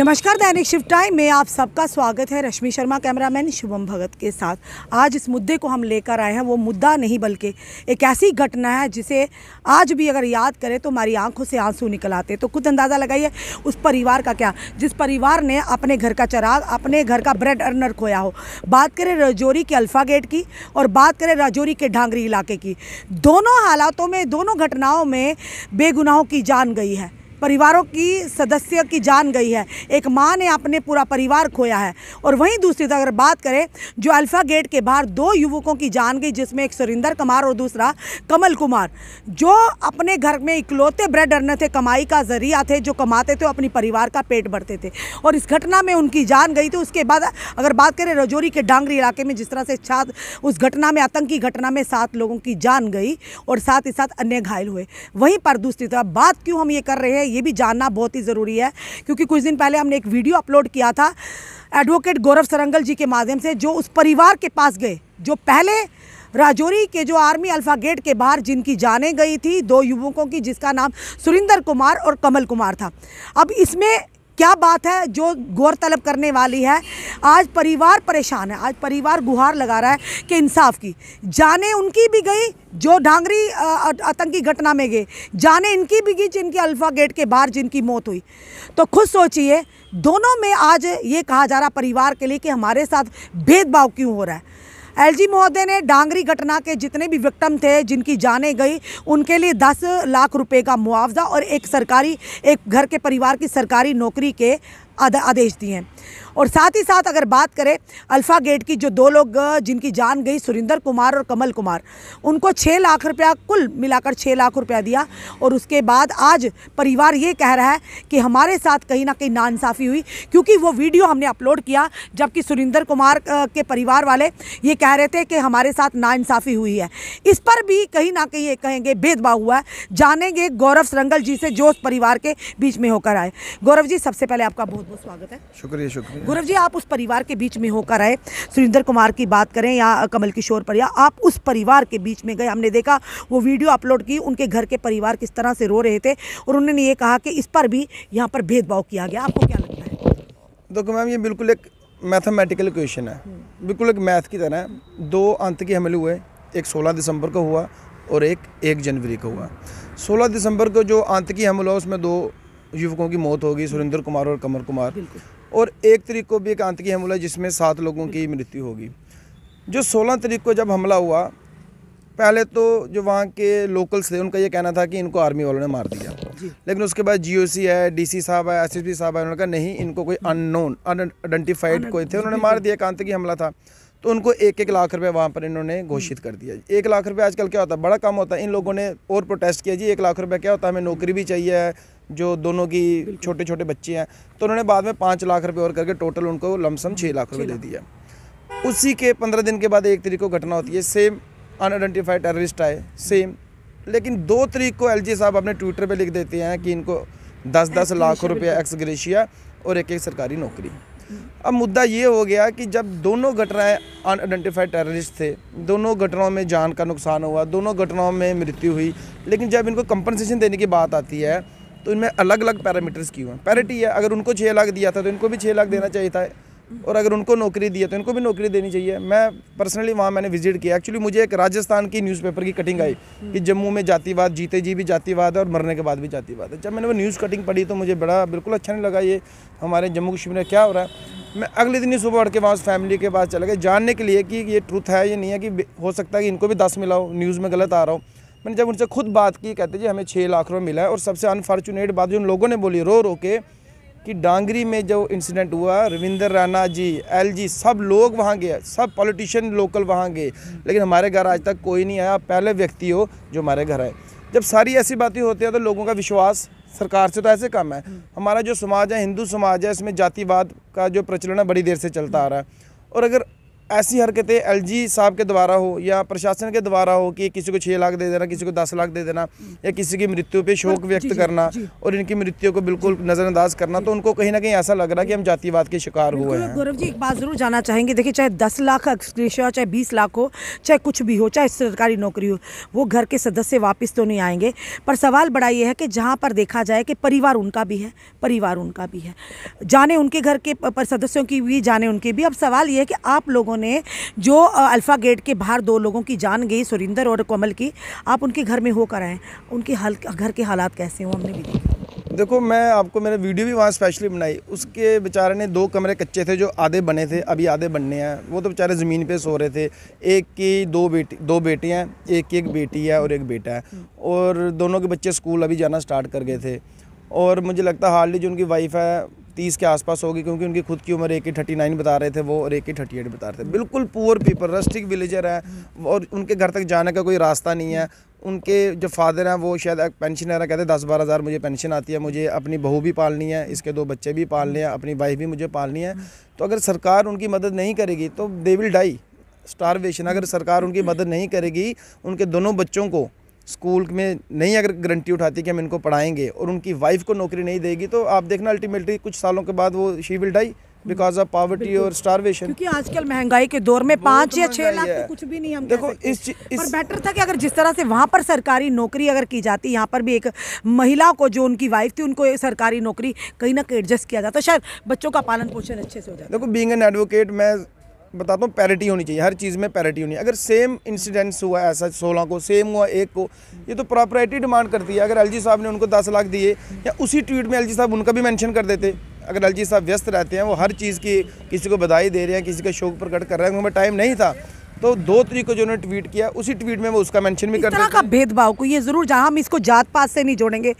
नमस्कार दैनिक शिव टाइम में आप सबका स्वागत है रश्मि शर्मा कैमरामैन शुभम भगत के साथ आज इस मुद्दे को हम लेकर आए हैं वो मुद्दा नहीं बल्कि एक ऐसी घटना है जिसे आज भी अगर याद करें तो हमारी आंखों से आंसू निकल आते तो खुद अंदाज़ा लगाइए उस परिवार का क्या जिस परिवार ने अपने घर का चराग अपने घर का ब्रेड अर्नर खोया हो बात करें राजौरी के अल्फ़ा गेट की और बात करें राजौरी के ढांगरी इलाके की दोनों हालातों में दोनों घटनाओं में बेगुनाहों की जान गई है परिवारों की सदस्य की जान गई है एक माँ ने अपने पूरा परिवार खोया है और वहीं दूसरी तरफ अगर बात करें जो अल्फ़ा गेट के बाहर दो युवकों की जान गई जिसमें एक सुरिंदर कुमार और दूसरा कमल कुमार जो अपने घर में इकलौते ब्रेड अर्नर थे कमाई का जरिया थे जो कमाते थे अपने परिवार का पेट भरते थे और इस घटना में उनकी जान गई थी उसके बाद अगर बात करें रजौरी के डांगरी इलाके में जिस तरह से छात्र उस घटना में आतंकी घटना में सात लोगों की जान गई और साथ ही साथ अन्य घायल हुए वहीं पर दूसरी तरफ बात क्यों हम ये कर रहे हैं ये भी जानना बहुत ही ज़रूरी है क्योंकि कुछ दिन पहले हमने एक वीडियो अपलोड किया था एडवोकेट गौरव सरंगल जी के माध्यम से जो उस परिवार के पास गए जो पहले राजौरी के जो आर्मी अल्फा गेट के बाहर जिनकी जाने गई थी दो युवकों की जिसका नाम सुरिंदर कुमार और कमल कुमार था अब इसमें क्या बात है जो गौर तलब करने वाली है आज परिवार परेशान है आज परिवार गुहार लगा रहा है कि इंसाफ की जाने उनकी भी गई जो ढांगरी आतंकी घटना में गए जाने इनकी भी गई जिनकी अल्फ़ा गेट के बाहर जिनकी मौत हुई तो खुद सोचिए दोनों में आज ये कहा जा रहा परिवार के लिए कि हमारे साथ भेदभाव क्यों हो रहा है एलजी महोदय ने डांगरी घटना के जितने भी विक्टम थे जिनकी जाने गई उनके लिए दस लाख रुपए का मुआवजा और एक सरकारी एक घर के परिवार की सरकारी नौकरी के आदेश दिए हैं और साथ ही साथ अगर बात करें अल्फ़ा गेट की जो दो लोग जिनकी जान गई सुरिंदर कुमार और कमल कुमार उनको छः लाख रुपया कुल मिलाकर छः लाख रुपया दिया और उसके बाद आज परिवार ये कह रहा है कि हमारे साथ कहीं ना कहीं नाानसाफ़ी हुई क्योंकि वो वीडियो हमने अपलोड किया जबकि सुरिंदर कुमार के परिवार वाले ये कह रहे थे कि हमारे साथ नाानसाफ़ी हुई है इस पर भी कहीं ना कहीं ये कहेंगे भेदभाव हुआ है जानेंगे गौरव सरंगल जी से जो परिवार के बीच में होकर आए गौरव जी सबसे पहले आपका बहुत बहुत स्वागत है शुक्रिया शुक्रिया गौरव जी आप उस परिवार के बीच में होकर आए सुरेंद्र कुमार की बात करें या कमल किशोर पर या आप उस परिवार के बीच में गए हमने देखा वो वीडियो अपलोड की उनके घर के परिवार किस तरह से रो रहे थे और उन्होंने ये कहा कि इस पर भी यहाँ पर भेदभाव किया गया आपको क्या लगता है देखो मैम ये बिल्कुल एक मैथमेटिकल क्वेश्चन है हम्म। बिल्कुल एक मैथ की तरह दो अंत के हमले हुए एक 16 दिसंबर को हुआ और एक एक जनवरी को हुआ 16 दिसंबर को जो आंतकी हमला उसमें दो युवकों की मौत होगी सुरेंद्र कुमार और कमर कुमार और एक तरीक को भी एक आतंकी हमला जिसमें सात लोगों की मृत्यु होगी जो सोलह तरीक को जब हमला हुआ पहले तो जो वहाँ के लोकल्स थे उनका ये कहना था कि इनको आर्मी वालों ने मार दिया लेकिन उसके बाद जीओसी है डीसी साहब है एसएसपी साहब है उन्होंने कहा नहीं इनको कोई अननोन अनआइडेंटिफाइड कोई थे उन्होंने मार दिया एक आतंकी हमला था तो उनको एक एक लाख रुपए वहाँ पर इन्होंने घोषित कर दिया एक लाख रुपए आजकल क्या होता है बड़ा काम होता है इन लोगों ने और प्रोटेस्ट किया जी एक लाख रुपए क्या होता है हमें नौकरी भी चाहिए जो दोनों की छोटे छोटे बच्चे हैं तो उन्होंने बाद में पाँच लाख रुपये और करके टोटल उनको लमसम छः लाख रुपये दे दिया उसी के पंद्रह दिन के बाद एक तरीक को घटना होती है सेम अनआइडेंटिफाइड टेररिस्ट आए सेम लेकिन दो तरीक को एल साहब अपने ट्विटर पर लिख देते हैं कि इनको दस दस लाख रुपया एक्स ग्रेशिया और एक एक सरकारी नौकरी अब मुद्दा ये हो गया कि जब दोनों घटनाएं अनआइडेंटिफाइड टेररिस्ट थे दोनों घटनाओं में जान का नुकसान हुआ दोनों घटनाओं में मृत्यु हुई लेकिन जब इनको कंपनसेशन देने की बात आती है तो इनमें अलग अलग पैरामीटर्स क्यों हैं पैरिटी है अगर उनको छः लाख दिया था तो इनको भी छः लाख देना चाहिए था और अगर उनको नौकरी दी है तो इनको भी नौकरी देनी चाहिए मैं पर्सनली वहाँ मैंने विजिट किया एक्चुअली मुझे एक राजस्थान की न्यूज़पेपर की कटिंग आई कि जम्मू में जातिवाद जीते जी भी जातिवाद है और मरने के बाद भी जातिवाद है जब मैंने वो न्यूज़ कटिंग पढ़ी तो मुझे बड़ा बिल्कुल अच्छा नहीं लगा ये हमारे जम्मू कश्मीर में क्या हो रहा है मैं अगले दिन ही सुबह उठ के वहाँ फैमिली के पास चला गया जानने के लिए कि ये ट्रूथ है ये नहीं है कि हो सकता है कि इनको भी दस मिलाओ न्यूज़ में गलत आ रहा हूँ मैंने जब उनसे खुद बात की कहते जी हमें छः लाख रुपये मिला है और सबसे अनफॉर्चुनेट बात जो उन लोगों ने बोली रो रो के कि डांगरी में जो इंसिडेंट हुआ रविंदर राणा जी एलजी सब लोग वहाँ गए सब पॉलिटिशियन लोकल वहाँ गए लेकिन हमारे घर आज तक कोई नहीं आया पहले व्यक्ति हो जो हमारे घर आए जब सारी ऐसी बातें होती हैं तो लोगों का विश्वास सरकार से तो ऐसे कम है हमारा जो समाज है हिंदू समाज है इसमें जातिवाद का जो प्रचलन है बड़ी देर से चलता आ रहा है और अगर ऐसी हरकतें एलजी साहब के द्वारा हो या प्रशासन के द्वारा हो कि किसी को छः लाख दे देना किसी को दस लाख दे देना या किसी की मृत्यु पे शोक व्यक्त करना और इनकी मृत्यु को बिल्कुल नज़रअंदाज करना तो उनको कहीं ना कहीं ऐसा लग रहा है कि हम जातिवाद के शिकार हुए हैं गौरव जी एक बात जरूर जाना चाहेंगे देखिए चाहे दस लाख हो चाहे बीस लाख हो चाहे कुछ भी हो चाहे सरकारी नौकरी हो वो घर के सदस्य वापस तो नहीं आएंगे पर सवाल बड़ा ये है कि जहाँ पर देखा जाए कि परिवार उनका भी है परिवार उनका भी है जाने उनके घर के सदस्यों की भी जाने उनके भी अब सवाल ये है कि आप लोगों उन्होंने जो अल्फ़ा गेट के बाहर दो लोगों की जान गई सुरिंदर और कोमल की आप उनके घर में होकर आएँ उनके हल घर के हालात कैसे हों हमने भी देखा देखो मैं आपको मैंने वीडियो भी वहाँ स्पेशली बनाई उसके बेचारे ने दो कमरे कच्चे थे जो आधे बने थे अभी आधे बनने हैं वो तो बेचारे ज़मीन पे सो रहे थे एक की दो बेटी दो बेटियाँ एक की एक बेटी है और एक बेटा है हम्म। और दोनों के बच्चे स्कूल अभी जाना स्टार्ट कर गए थे और मुझे लगता है हार्डली जो उनकी वाइफ है तीस के आसपास होगी क्योंकि उनकी खुद की उम्र एक ही थर्टी नाइन बता रहे थे वो और एक ही थर्टी एट बता रहे थे बिल्कुल पुअर पीपल रस्टिक विलेजर हैं और उनके घर तक जाने का कोई रास्ता नहीं है उनके जो फादर हैं वो शायद पेंशनर हैं कहते हैं दस बारह हज़ार मुझे पेंशन आती है मुझे अपनी बहू भी पालनी है इसके दो बच्चे भी पालने हैं अपनी वाइफ भी मुझे पालनी है तो अगर सरकार उनकी मदद नहीं करेगी तो दे विल डाई स्टारवेशन अगर सरकार उनकी मदद नहीं करेगी उनके दोनों बच्चों को स्कूल में नहीं अगर गारंटी उठाती कि हम इनको पढ़ाएंगे और उनकी वाइफ को नौकरी नहीं देगी तो आप देखना अल्टीमेटली कुछ सालों के बाद वो she will die because of poverty और स्टारवेशन क्योंकि आजकल महंगाई के दौर में पाँच या छह लाख तो कुछ भी नहीं हम देखो इस, इस पर बेटर था कि अगर जिस तरह से वहाँ पर सरकारी नौकरी अगर की जाती यहाँ पर भी एक महिला को जो उनकी वाइफ थी उनको सरकारी नौकरी कहीं ना कहीं एडजस्ट किया जाता शायद बच्चों का पालन पोषण अच्छे से हो जाता देखो बींग एन एडवोकेट मैं बताता हूँ पैरिटी होनी चाहिए हर चीज़ में पैरिटी होनी अगर सेम इंसिडेंट्स हुआ ऐसा सोलह को सेम हुआ एक को ये तो प्रॉपर्टी डिमांड करती है अगर एल साहब ने उनको दस लाख दिए या उसी ट्वीट में एल साहब उनका भी मैंशन कर देते अगर एल साहब व्यस्त रहते हैं वो हर चीज़ की किसी को बधाई दे रहे हैं किसी का शोक प्रकट कर रहे हैं उनमें टाइम नहीं था तो दो तरीक को जो उन्होंने ट्वीट किया उसी ट्वीट में वो उसका मेंशन भी कर तरह का भेदभाव को ये ज़रूर जहां हम इसको जात पात से नहीं जोड़ेंगे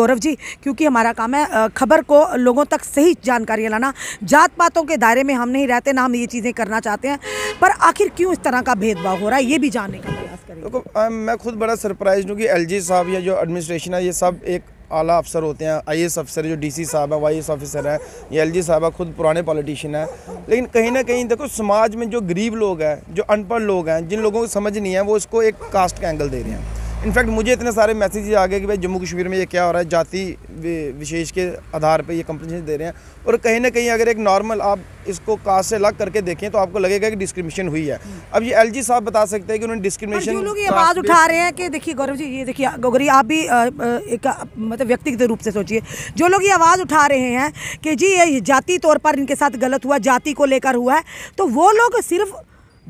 गौरव जी क्योंकि हमारा काम है खबर को लोगों तक सही जानकारी लाना जात पातों के दायरे में हम नहीं रहते ना हम ये चीज़ें करना चाहते हैं पर आखिर क्यों इस तरह का भेदभाव हो रहा है ये भी जानने का प्रयास करें देखो मैं खुद बड़ा सरप्राइज हूँ कि एल साहब या जो एडमिनिस्ट्रेशन है ये सब एक आला अफसर होते हैं आई अफसर जो डी साहब हैं वाई ऑफिसर हैं या एल साहब हैं खुद पुराने पॉलिटिशियन हैं लेकिन कहीं ना कहीं देखो समाज में जो गरीब लोग हैं जो अनपढ़ लोग हैं जिन लोगों को समझ नहीं है वो इसको एक कास्ट का एंगल दे रहे हैं इनफैक्ट मुझे इतने सारे मैसेज आ गए कि भाई जम्मू कश्मीर में ये क्या हो रहा है जाति विशेष के आधार पर ये कंपनी दे रहे हैं और कहीं ना कहीं अगर एक नॉर्मल आप इसको कास्ट से अलग करके देखें तो आपको लगेगा कि डिस्क्रिमिनेशन हुई है अब ये एलजी साहब बता सकते हैं कि उन्होंने डिस्क्रिमिनेशन लोग ये आवाज़ उठा रहे हैं कि देखिए गौरव जी ये देखिए गौरी आप भी एक मतलब व्यक्तिगत रूप से सोचिए जो लोग ये आवाज़ उठा रहे हैं कि जी ये जाति तौर पर इनके साथ गलत हुआ जाति को लेकर हुआ है तो वो लोग सिर्फ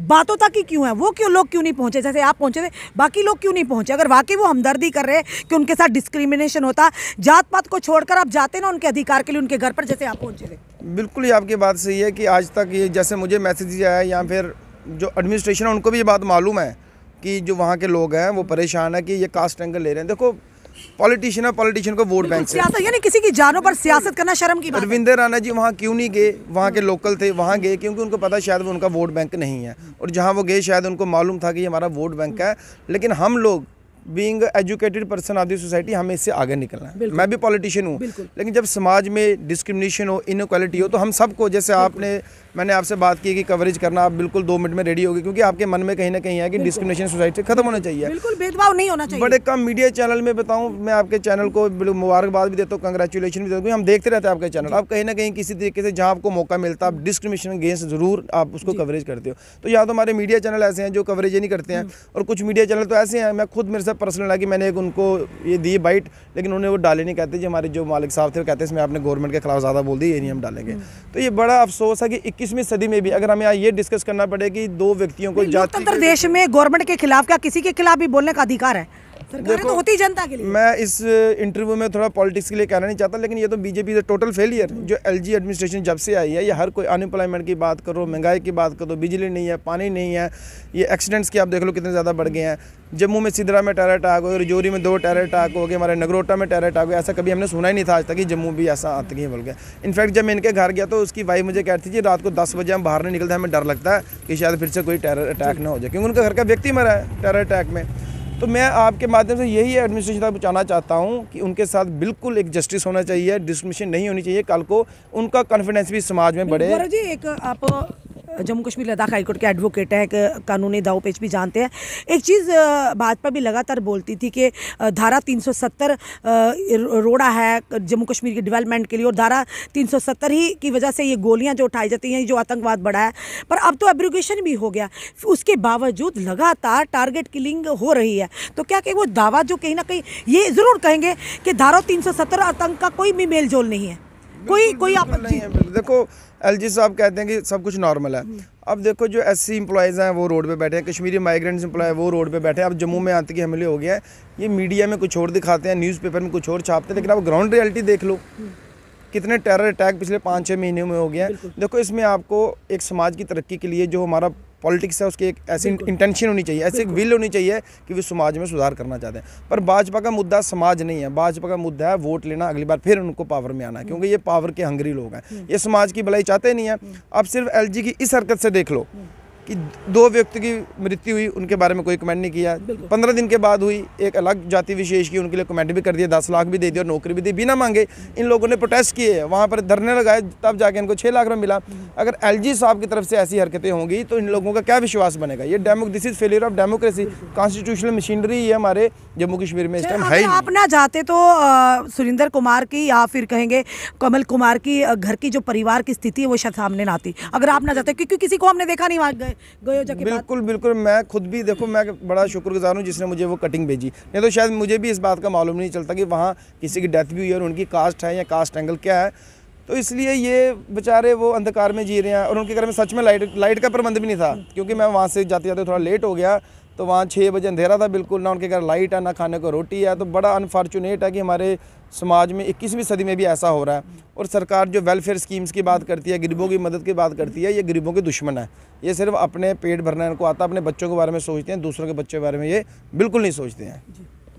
बातों तक ही क्यों है वो क्यों लोग क्यों नहीं पहुँचे जैसे आप पहुँचे थे बाकी लोग क्यों नहीं पहुँचे अगर वाकई वो हमदर्दी कर रहे हैं कि उनके साथ डिस्क्रिमिनेशन होता जात पात को छोड़कर आप जाते ना उनके अधिकार के लिए उनके घर पर जैसे आप पहुँचे थे बिल्कुल ही आपकी बात सही है कि आज तक ये जैसे मुझे मैसेज दिया है या फिर जो एडमिनिस्ट्रेशन है उनको भी ये बात मालूम है कि जो वहाँ के लोग हैं वो परेशान है कि ये कास्ट एंगल ले रहे हैं देखो पॉलिटिशियन है पॉलिटिशियन को वोट बैंक सियासत यानी किसी की जानों पर सियासत करना शर्म की बात रविंदर राणा जी वहाँ क्यों नहीं गए वहाँ के लोकल थे वहाँ गए क्योंकि उनको पता शायद वो उनका वोट बैंक नहीं है और जहाँ वो गए शायद उनको मालूम था कि हमारा वोट बैंक है लेकिन हम लोग बींग एजुकेटेड पर्सन आदि सोसाइटी हमें इससे आगे निकलना है मैं भी पॉलिटिशियन हूँ लेकिन जब समाज में डिस्क्रिमिनेशन हो इनक्वालिटी हो तो हम सबको जैसे आपने मैंने आपसे बात की कि कवरेज करना आप बिल्कुल दो मिनट में रेडी होगी क्योंकि आपके मन में कहीं ना कहीं है कि डिस्क्रिमिनेशन सोसाइटी से खत्म होना चाहिए बिल्कुल भेदभाव नहीं होना चाहिए बड़े कम मीडिया चैनल में बताऊँ मैं आपके चैनल को मुबारकबाद भी देता हूँ कंग्रेचुलेशन भी देता हूँ हम देखते रहते हैं आपके चैनल आप कहीं ना कहीं किसी तरीके से जहाँ आपको मौका मिलता आप डिस्क्रिमिनेशन अगेंस्ट जरूर आप उसको कवरेज करते हो तो या तो हमारे मीडिया चैनल ऐसे हैं जो कवरेज ही नहीं करते हैं हम्म। और कुछ मीडिया चैनल तो ऐसे हैं मैं खुद मेरे से पर्सनल लगा कि मैंने एक उनको ये दी बाइट लेकिन उन्हें वो डाले नहीं कहते जो हमारे जो मालिक साहब थे वो कहते हैं इसमें आपने गवर्नमेंट के खिलाफ ज़्यादा बोल दी ये नहीं हम डालेंगे हम्म। तो ये बड़ा अफसोस है कि इक्कीसवीं सदी में भी अगर हमें ये डिस्कस करना पड़े दो व्यक्तियों को जाति देश में गवर्नमेंट के खिलाफ क्या किसी के खिलाफ भी बोलने का अधिकार है सरकारें तो होती जनता के लिए मैं इस इंटरव्यू में थोड़ा पॉलिटिक्स के लिए कहना नहीं चाहता लेकिन ये तो बीजेपी से टोटल फेलियर जो एलजी एडमिनिस्ट्रेशन जब से आई है ये हर कोई अनएम्प्लॉयमेंट की बात करो महंगाई की बात करो बिजली नहीं है पानी नहीं है ये एक्सीडेंट्स के आप देख लो कितने ज़्यादा बढ़ गए हैं जम्मू में सिदरा में टैर अटैक हो गए रजौरी में दो टैर अटैक हो गए हमारे नगरोटा में टैर अटैक हो गया ऐसा कभी हमने सुना ही नहीं था आज तक कि जम्मू भी ऐसा आतंकी बोल गया इनफैक्ट जब मैं इनके घर गया तो उसकी वाइफ मुझे कहती थी रात को दस बजे हम बाहर नहीं निकलते हमें डर लगता है कि शायद फिर से कोई टैर अटैक ना हो जाए क्योंकि उनका घर का व्यक्ति मरा है टैर अटैक में तो मैं आपके माध्यम से यही एडमिनिस्ट्रेशन तक पहुँचाना चाहता हूँ कि उनके साथ बिल्कुल एक जस्टिस होना चाहिए डिस्क्रिमिनेशन नहीं होनी चाहिए कल को उनका कॉन्फिडेंस भी समाज में बढ़े जी एक आप जम्मू कश्मीर लद्दाख हाईकोर्ट के एडवोकेट हैं कानूनी दाव पेच भी जानते हैं एक चीज़ भाजपा भी लगातार बोलती थी कि धारा 370 रोड़ा है जम्मू कश्मीर की डेवलपमेंट के लिए और धारा 370 ही की वजह से ये गोलियां जो उठाई जाती हैं जो आतंकवाद बढ़ा है पर अब तो एब्रोगेशन भी हो गया उसके बावजूद लगातार टारगेट किलिंग हो रही है तो क्या कि वो दावा जो कहीं ना कहीं ये ज़रूर कहेंगे कि धारा तीन आतंक का कोई भी मेल जोल नहीं है कोई कोई आप देखो एल साहब कहते हैं कि सब कुछ नॉर्मल है हम्म। अब देखो जो एस सी एम्प्लॉयज़ हैं वो रोड पे बैठे हैं कश्मीरी माइग्रेंट्स एम्प्लॉय वो रोड पे बैठे हैं अब जम्मू में आतंकी हमले हो गया है ये मीडिया में कुछ और दिखाते हैं न्यूज़पेपर में कुछ और छापते हैं लेकिन आप ग्राउंड रियलिटी देख लो हम्म। कितने टेरर अटैक पिछले पाँच छः महीने में हो गया है देखो इसमें आपको एक समाज की तरक्की के लिए जो हमारा पॉलिटिक्स है उसकी एक ऐसी इंटेंशन होनी चाहिए ऐसी एक विल होनी चाहिए कि वे समाज में सुधार करना चाहते हैं पर भाजपा का मुद्दा समाज नहीं है भाजपा का मुद्दा है वोट लेना अगली बार फिर उनको पावर में आना है क्योंकि ये पावर के हंगरी लोग हैं हम्म। ये समाज की भलाई चाहते नहीं है आप हम्म। सिर्फ एल की इस हरकत से देख लो हम्म। कि दो व्यक्ति की मृत्यु हुई उनके बारे में कोई कमेंट नहीं किया पंद्रह दिन के बाद हुई एक अलग जाति विशेष की उनके लिए कमेंट भी कर दिया दस लाख भी दे दिया और नौकरी भी दी बिना मांगे इन लोगों ने प्रोटेस्ट किए वहाँ पर धरने लगाए तब जाके इनको छः लाख रुपये मिला अगर एल साहब की तरफ से ऐसी हरकतें होंगी तो इन लोगों का क्या विश्वास बनेगा ये demo this is failure of democracy constitutional machinery है हमारे जम्मू कश्मीर में इस टाइम है आप ना जाते तो सुरेंद्र कुमार की या फिर कहेंगे कमल कुमार की घर की जो परिवार की स्थिति है वो शायद सामने ना आती अगर आप ना जाते क्योंकि किसी को हमने देखा नहीं वहाँ गए गए जाके बिल्कुल बिल्कुल मैं खुद भी देखो मैं बड़ा शुक्रगुजार हूँ जिसने मुझे वो कटिंग भेजी नहीं तो शायद मुझे भी इस बात का मालूम नहीं चलता कि वहाँ किसी की डेथ भी हुई है और उनकी कास्ट है या कास्ट एंगल क्या है तो इसलिए ये बेचारे वो अंधकार में जी रहे हैं और उनके घर में सच में लाइट लाइट का प्रबंध भी नहीं था क्योंकि मैं वहाँ से जाते जाते थोड़ा लेट हो गया तो वहाँ छः बजे अंधेरा था बिल्कुल ना उनके घर लाइट है ना खाने को रोटी है तो बड़ा अनफॉर्चुनेट है कि हमारे समाज में इक्कीसवीं सदी में भी ऐसा हो रहा है और सरकार जो वेलफेयर स्कीम्स की बात करती है गरीबों की मदद की बात करती है ये गरीबों के दुश्मन है ये सिर्फ अपने पेट भरना इनको आता अपने बच्चों के बारे में सोचते हैं दूसरों के बच्चों के बारे में ये बिल्कुल नहीं सोचते हैं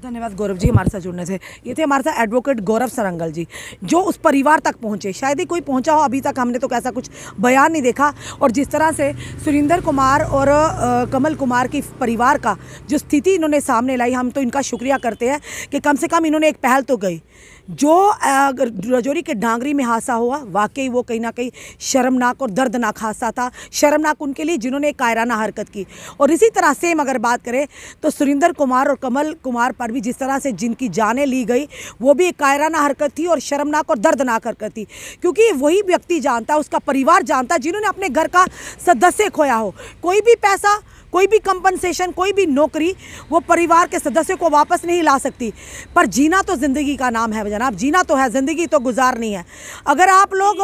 धन्यवाद गौरव जी हमारे साथ जुड़ने से ये थे हमारे साथ एडवोकेट गौरव सरंगल जी जो उस परिवार तक पहुंचे शायद ही कोई पहुंचा हो अभी तक हमने तो कैसा कुछ बयान नहीं देखा और जिस तरह से सुरेंद्र कुमार और आ, कमल कुमार की परिवार का जो स्थिति इन्होंने सामने लाई हम तो इनका शुक्रिया करते हैं कि कम से कम इन्होंने एक पहल तो गई जो रजौरी के डांगरी में हादसा हुआ वाकई वो कहीं ना कहीं शर्मनाक और दर्दनाक हादसा था शर्मनाक उनके लिए जिन्होंने कायराना हरकत की और इसी तरह सेम अगर बात करें तो सुरेंद्र कुमार और कमल कुमार पर भी जिस तरह से जिनकी जानें ली गई वो भी एक कायराना हरकत थी और शर्मनाक और दर्दनाक हरकत थी क्योंकि वही व्यक्ति जानता उसका परिवार जानता जिन्होंने अपने घर का सदस्य खोया हो कोई भी पैसा कोई भी कंपनसेशन कोई भी नौकरी वो परिवार के सदस्य को वापस नहीं ला सकती पर जीना तो ज़िंदगी का नाम है जनाब जीना तो है ज़िंदगी तो गुजारनी है अगर आप लोग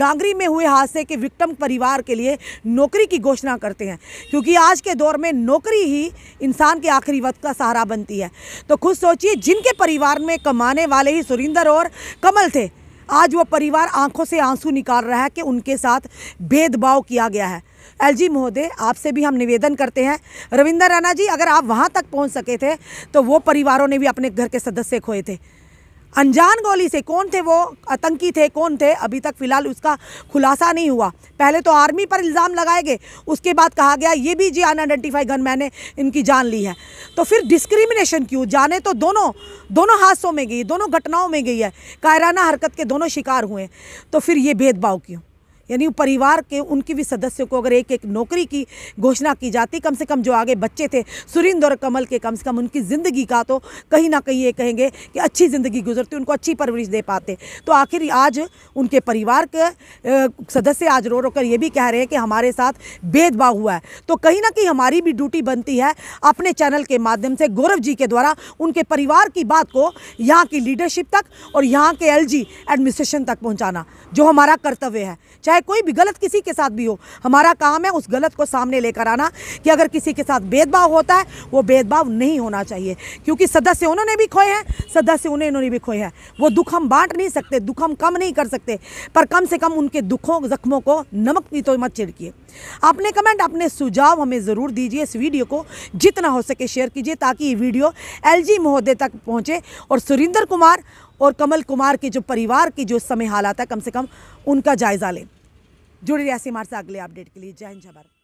डांगरी में हुए हादसे के विक्टम परिवार के लिए नौकरी की घोषणा करते हैं क्योंकि आज के दौर में नौकरी ही इंसान के आखिरी वक्त का सहारा बनती है तो खुद सोचिए जिनके परिवार में कमाने वाले ही सुरिंदर और कमल थे आज वो परिवार आंखों से आंसू निकाल रहा है कि उनके साथ भेदभाव किया गया है एलजी महोदय आपसे भी हम निवेदन करते हैं रविंदर राणा जी अगर आप वहाँ तक पहुँच सके थे तो वो परिवारों ने भी अपने घर के सदस्य खोए थे अनजान गोली से कौन थे वो आतंकी थे कौन थे अभी तक फिलहाल उसका खुलासा नहीं हुआ पहले तो आर्मी पर इल्ज़ाम लगाए गए उसके बाद कहा गया ये भी जी अनआइडेंटिफाई गन मैंने इनकी जान ली है तो फिर डिस्क्रिमिनेशन क्यों जाने तो दोनों दोनों हादसों में गई दोनों घटनाओं में गई है कायराना हरकत के दोनों शिकार हुए तो फिर ये भेदभाव क्यों यानी परिवार के उनकी भी सदस्यों को अगर एक एक नौकरी की घोषणा की जाती कम से कम जो आगे बच्चे थे सुरेंद्र और कमल के कम से कम उनकी ज़िंदगी का तो कहीं ना कहीं ये कहेंगे कि अच्छी ज़िंदगी गुजरती उनको अच्छी परवरिश दे पाते तो आखिर आज उनके परिवार के सदस्य आज रो रो कर ये भी कह रहे हैं कि हमारे साथ भेदभाव हुआ है तो कहीं ना कहीं हमारी भी ड्यूटी बनती है अपने चैनल के माध्यम से गौरव जी के द्वारा उनके परिवार की बात को यहाँ की लीडरशिप तक और यहाँ के एलजी एडमिनिस्ट्रेशन तक पहुँचाना जो हमारा कर्तव्य है चाहे चाहे कोई भी गलत किसी के साथ भी हो हमारा काम है उस गलत को सामने लेकर आना कि अगर किसी के साथ भेदभाव होता है वो भेदभाव नहीं होना चाहिए क्योंकि सदस्य उन्होंने भी खोए हैं सदस्य उन्हें इन्होंने भी खोए हैं वो दुख हम बांट नहीं सकते दुख हम कम नहीं कर सकते पर कम से कम उनके दुखों जख्मों को नमक भी तो मत छिड़किए अपने कमेंट अपने सुझाव हमें ज़रूर दीजिए इस वीडियो को जितना हो सके शेयर कीजिए ताकि ये वीडियो एलजी महोदय तक पहुंचे और सुरेंद्र कुमार और कमल कुमार के जो परिवार की जो समय हालात है कम से कम उनका जायज़ा लें जुड़े रहिए हमारे साथ अगले अपडेट के लिए जय हिंद भारत